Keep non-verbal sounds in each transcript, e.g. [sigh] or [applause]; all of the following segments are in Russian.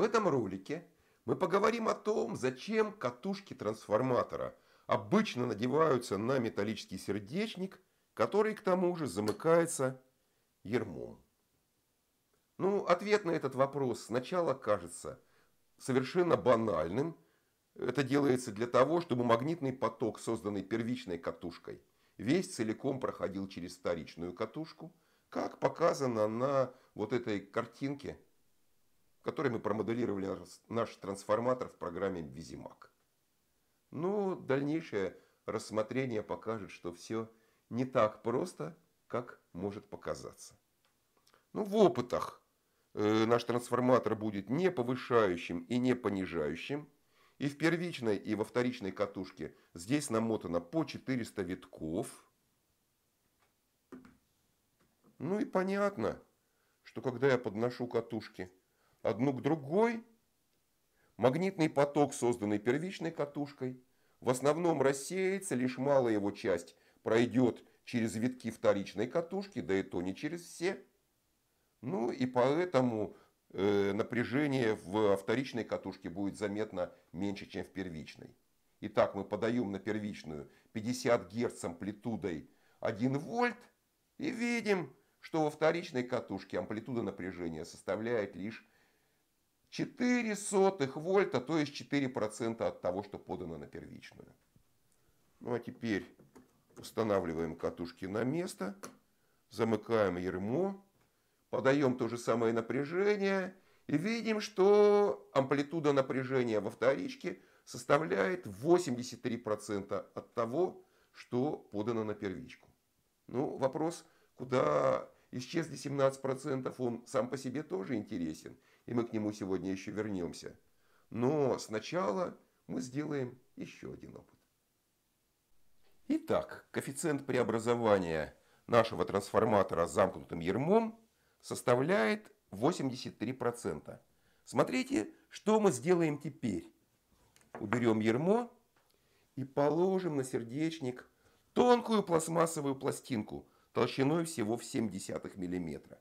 В этом ролике мы поговорим о том, зачем катушки трансформатора обычно надеваются на металлический сердечник, который к тому же замыкается ермом. Ну, ответ на этот вопрос сначала кажется совершенно банальным. Это делается для того, чтобы магнитный поток, созданный первичной катушкой, весь целиком проходил через вторичную катушку, как показано на вот этой картинке – в которой мы промоделировали наш трансформатор в программе Визимак. Но ну, дальнейшее рассмотрение покажет, что все не так просто, как может показаться. Ну, в опытах э, наш трансформатор будет не повышающим и не понижающим. И в первичной, и во вторичной катушке здесь намотано по 400 витков. Ну и понятно, что когда я подношу катушки одну к другой, магнитный поток, созданный первичной катушкой, в основном рассеется, лишь малая его часть пройдет через витки вторичной катушки, да и то не через все. Ну и поэтому э, напряжение в вторичной катушке будет заметно меньше, чем в первичной. Итак, мы подаем на первичную 50 Гц с амплитудой 1 вольт и видим, что во вторичной катушке амплитуда напряжения составляет лишь 4 сотых вольта, то есть 4% от того, что подано на первичную. Ну а теперь устанавливаем катушки на место, замыкаем ермо, подаем то же самое напряжение и видим, что амплитуда напряжения во вторичке составляет 83% от того, что подано на первичку. Ну, вопрос, куда исчезли 17%, он сам по себе тоже интересен – и мы к нему сегодня еще вернемся. Но сначала мы сделаем еще один опыт. Итак, коэффициент преобразования нашего трансформатора с замкнутым ермом составляет 83%. Смотрите, что мы сделаем теперь. Уберем ермо и положим на сердечник тонкую пластмассовую пластинку толщиной всего в 0,7 мм.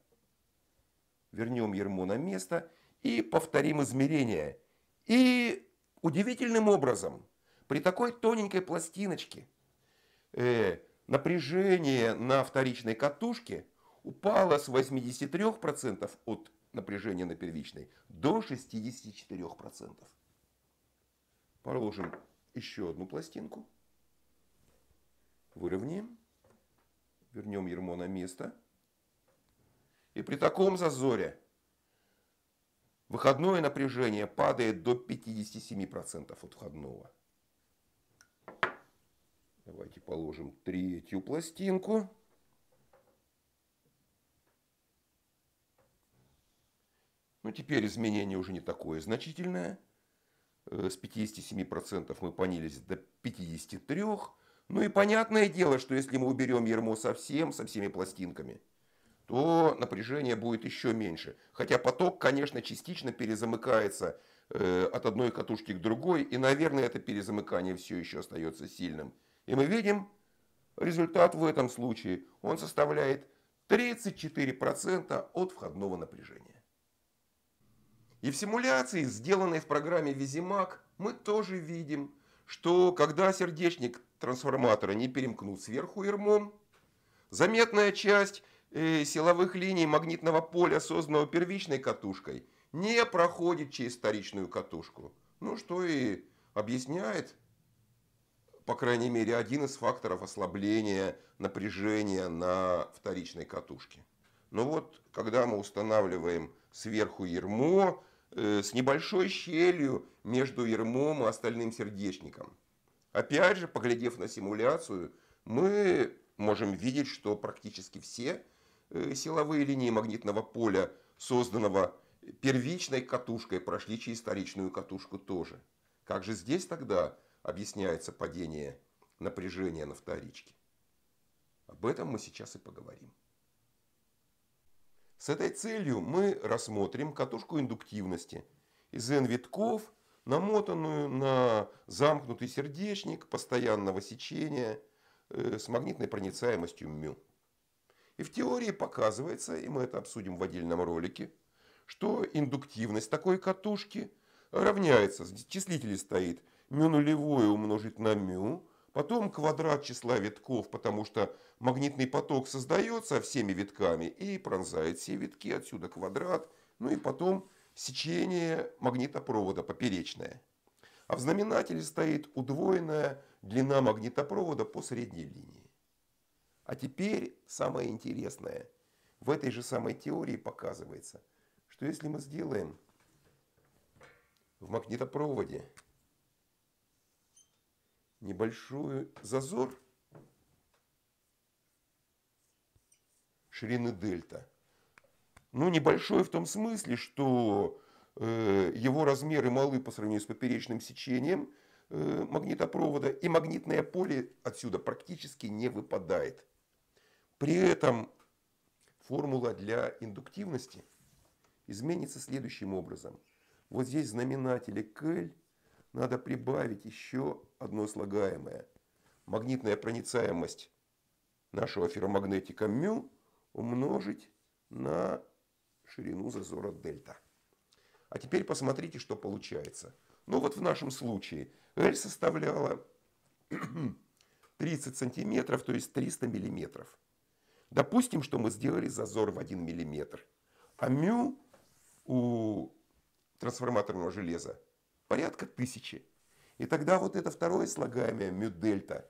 Вернем ермо на место и повторим измерения. И удивительным образом, при такой тоненькой пластиночке, э, напряжение на вторичной катушке упало с 83% от напряжения на первичной до 64%. Положим еще одну пластинку. Выровняем. Вернем ермо на место. И при таком зазоре Выходное напряжение падает до 57% от входного. Давайте положим третью пластинку. Ну теперь изменение уже не такое значительное. Э, с 57% мы понились до 53%. Ну и понятное дело, что если мы уберем ермо совсем, со всеми пластинками – то напряжение будет еще меньше. Хотя поток, конечно, частично перезамыкается э, от одной катушки к другой, и, наверное, это перезамыкание все еще остается сильным. И мы видим результат в этом случае. Он составляет 34% от входного напряжения. И в симуляции, сделанной в программе Визимак, мы тоже видим, что когда сердечник трансформатора не перемкнут сверху ермом, заметная часть Э, силовых линий магнитного поля, созданного первичной катушкой, не проходит через вторичную катушку. Ну что и объясняет, по крайней мере, один из факторов ослабления напряжения на вторичной катушке. Но вот, когда мы устанавливаем сверху ермо, э, с небольшой щелью между ермом и остальным сердечником. Опять же, поглядев на симуляцию, мы можем видеть, что практически все Э, силовые линии магнитного поля, созданного первичной катушкой, прошли через вторичную катушку тоже. Как же здесь тогда объясняется падение напряжения на вторичке? Об этом мы сейчас и поговорим. С этой целью мы рассмотрим катушку индуктивности из N-витков, намотанную на замкнутый сердечник постоянного сечения э, с магнитной проницаемостью μ. И в теории показывается, и мы это обсудим в отдельном ролике, что индуктивность такой катушки равняется, в числителе стоит мю нулевое умножить на мю, потом квадрат числа витков, потому что магнитный поток создается всеми витками и пронзает все витки, отсюда квадрат, ну и потом сечение магнитопровода поперечное. А в знаменателе стоит удвоенная длина магнитопровода по средней линии. А теперь самое интересное. В этой же самой теории показывается, что если мы сделаем в магнитопроводе небольшой зазор ширины дельта, ну небольшой в том смысле, что э, его размеры малы по сравнению с поперечным сечением э, магнитопровода, и магнитное поле отсюда практически не выпадает. При этом формула для индуктивности изменится следующим образом. Вот здесь знаменателе Кель надо прибавить еще одно слагаемое. Магнитная проницаемость нашего ферромагнетика μ умножить на ширину зазора дельта. А теперь посмотрите, что получается. Ну вот в нашем случае L составляла 30 [clears throat] сантиметров, то есть 300 миллиметров. Допустим, что мы сделали зазор в 1 мм. А мю у трансформаторного железа порядка тысячи. И тогда вот это второе слагаемое мю дельта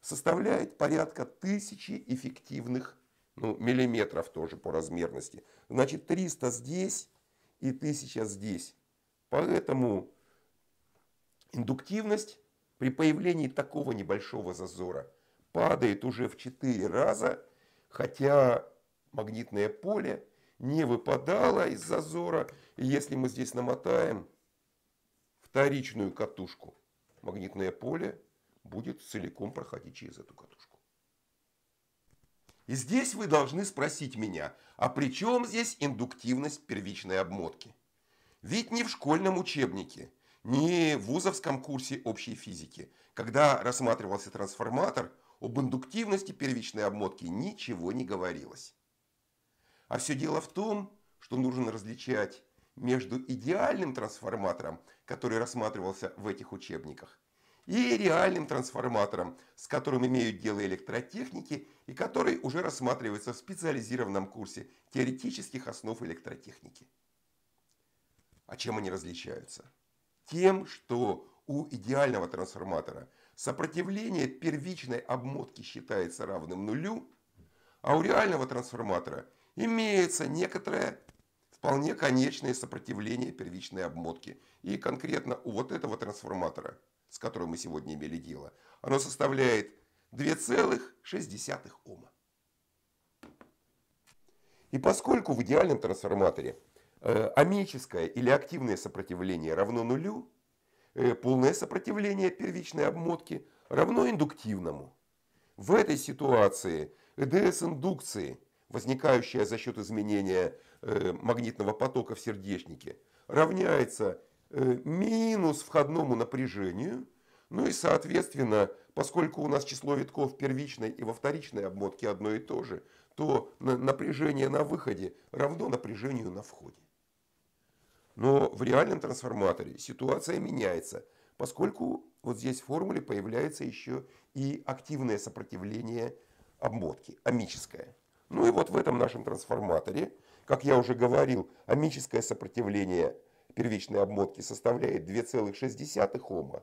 составляет порядка тысячи эффективных ну, миллиметров тоже по размерности. Значит, 300 здесь и 1000 здесь. Поэтому индуктивность при появлении такого небольшого зазора падает уже в 4 раза хотя магнитное поле не выпадало из зазора. И если мы здесь намотаем вторичную катушку, магнитное поле будет целиком проходить через эту катушку. И здесь вы должны спросить меня, а при чем здесь индуктивность первичной обмотки? Ведь не в школьном учебнике, не в вузовском курсе общей физики, когда рассматривался трансформатор – об индуктивности первичной обмотки ничего не говорилось. А все дело в том, что нужно различать между идеальным трансформатором, который рассматривался в этих учебниках, и реальным трансформатором, с которым имеют дело электротехники и который уже рассматривается в специализированном курсе теоретических основ электротехники. А чем они различаются? Тем, что у идеального трансформатора – Сопротивление первичной обмотки считается равным нулю, а у реального трансформатора имеется некоторое вполне конечное сопротивление первичной обмотки. И конкретно у вот этого трансформатора, с которым мы сегодня имели дело, оно составляет 2,6 Ома. И поскольку в идеальном трансформаторе э, амическое или активное сопротивление равно нулю, Э, полное сопротивление первичной обмотки равно индуктивному. В этой ситуации ЭДС индукции, возникающая за счет изменения э, магнитного потока в сердечнике, равняется э, минус входному напряжению, ну и соответственно, поскольку у нас число витков первичной и во вторичной обмотке одно и то же, то напряжение на выходе равно напряжению на входе. Но в реальном трансформаторе ситуация меняется, поскольку вот здесь в формуле появляется еще и активное сопротивление обмотки, амическое. Ну и вот в этом нашем трансформаторе, как я уже говорил, амическое сопротивление первичной обмотки составляет 2,6 Ома,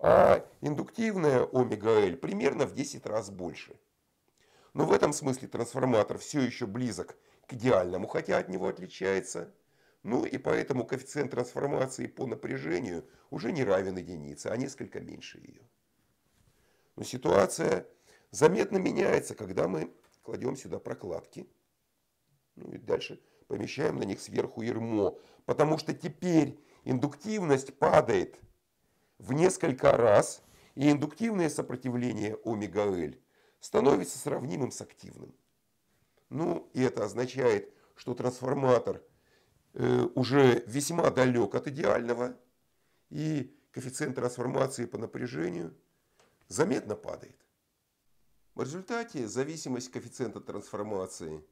а индуктивное омега-L примерно в 10 раз больше. Но в этом смысле трансформатор все еще близок к идеальному, хотя от него отличается. Ну и поэтому коэффициент трансформации по напряжению уже не равен единице, а несколько меньше ее. Но ситуация заметно меняется, когда мы кладем сюда прокладки. Ну и дальше помещаем на них сверху ермо. Потому что теперь индуктивность падает в несколько раз, и индуктивное сопротивление омега L становится сравнимым с активным. Ну и это означает, что трансформатор – Э, уже весьма далек от идеального, и коэффициент трансформации по напряжению заметно падает. В результате зависимость коэффициента трансформации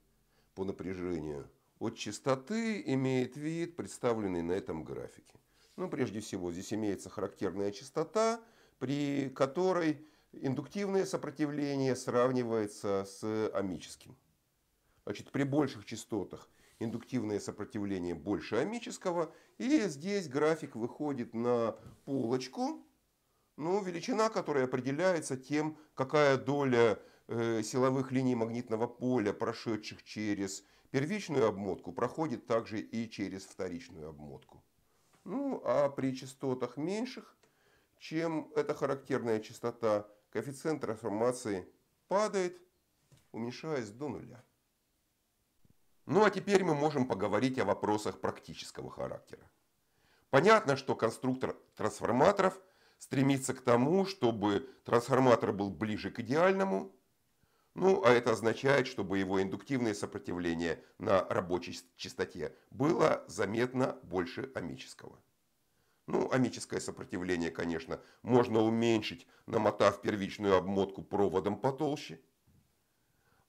по напряжению от частоты имеет вид, представленный на этом графике. Ну, прежде всего, здесь имеется характерная частота, при которой индуктивное сопротивление сравнивается с амическим. Значит, при больших частотах индуктивное сопротивление больше амического. И здесь график выходит на полочку, ну, величина которой определяется тем, какая доля э, силовых линий магнитного поля, прошедших через первичную обмотку, проходит также и через вторичную обмотку. Ну, а при частотах меньших, чем эта характерная частота, коэффициент трансформации падает, уменьшаясь до нуля. Ну а теперь мы можем поговорить о вопросах практического характера. Понятно, что конструктор трансформаторов стремится к тому, чтобы трансформатор был ближе к идеальному, ну а это означает, чтобы его индуктивное сопротивление на рабочей частоте было заметно больше амического. Ну, амическое сопротивление, конечно, можно уменьшить, намотав первичную обмотку проводом потолще –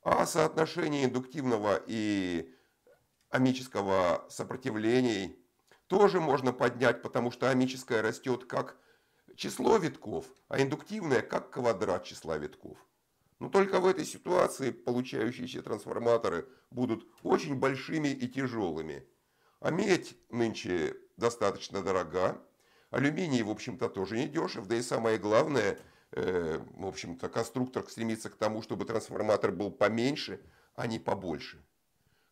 а соотношение индуктивного и амического сопротивлений тоже можно поднять, потому что амическое растет как число витков, а индуктивное как квадрат числа витков. Но только в этой ситуации получающиеся трансформаторы будут очень большими и тяжелыми. А медь нынче достаточно дорога, алюминий, в общем-то, тоже не дешев, да и самое главное – Э, в общем-то, конструктор стремится к тому, чтобы трансформатор был поменьше, а не побольше.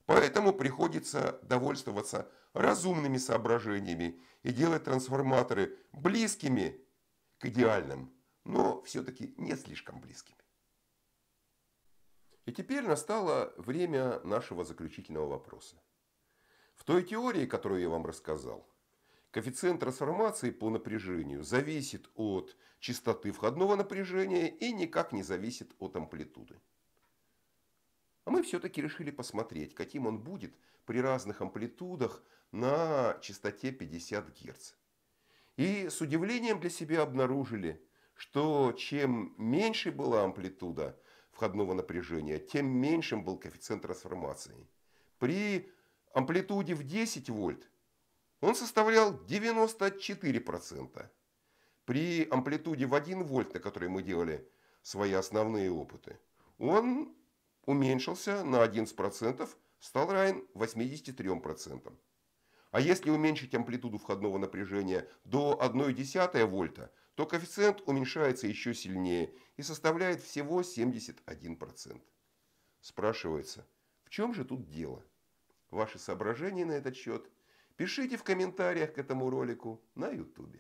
Поэтому приходится довольствоваться разумными соображениями и делать трансформаторы близкими к идеальным, но все-таки не слишком близкими. И теперь настало время нашего заключительного вопроса. В той теории, которую я вам рассказал, Коэффициент трансформации по напряжению зависит от частоты входного напряжения и никак не зависит от амплитуды. А мы все-таки решили посмотреть, каким он будет при разных амплитудах на частоте 50 Гц. И с удивлением для себя обнаружили, что чем меньше была амплитуда входного напряжения, тем меньшим был коэффициент трансформации. При амплитуде в 10 вольт он составлял 94%. При амплитуде в 1 вольт, на которой мы делали свои основные опыты, он уменьшился на 11%, стал равен 83%. А если уменьшить амплитуду входного напряжения до 1,1 вольта, то коэффициент уменьшается еще сильнее и составляет всего 71%. Спрашивается, в чем же тут дело? Ваши соображения на этот счет Пишите в комментариях к этому ролику на YouTube.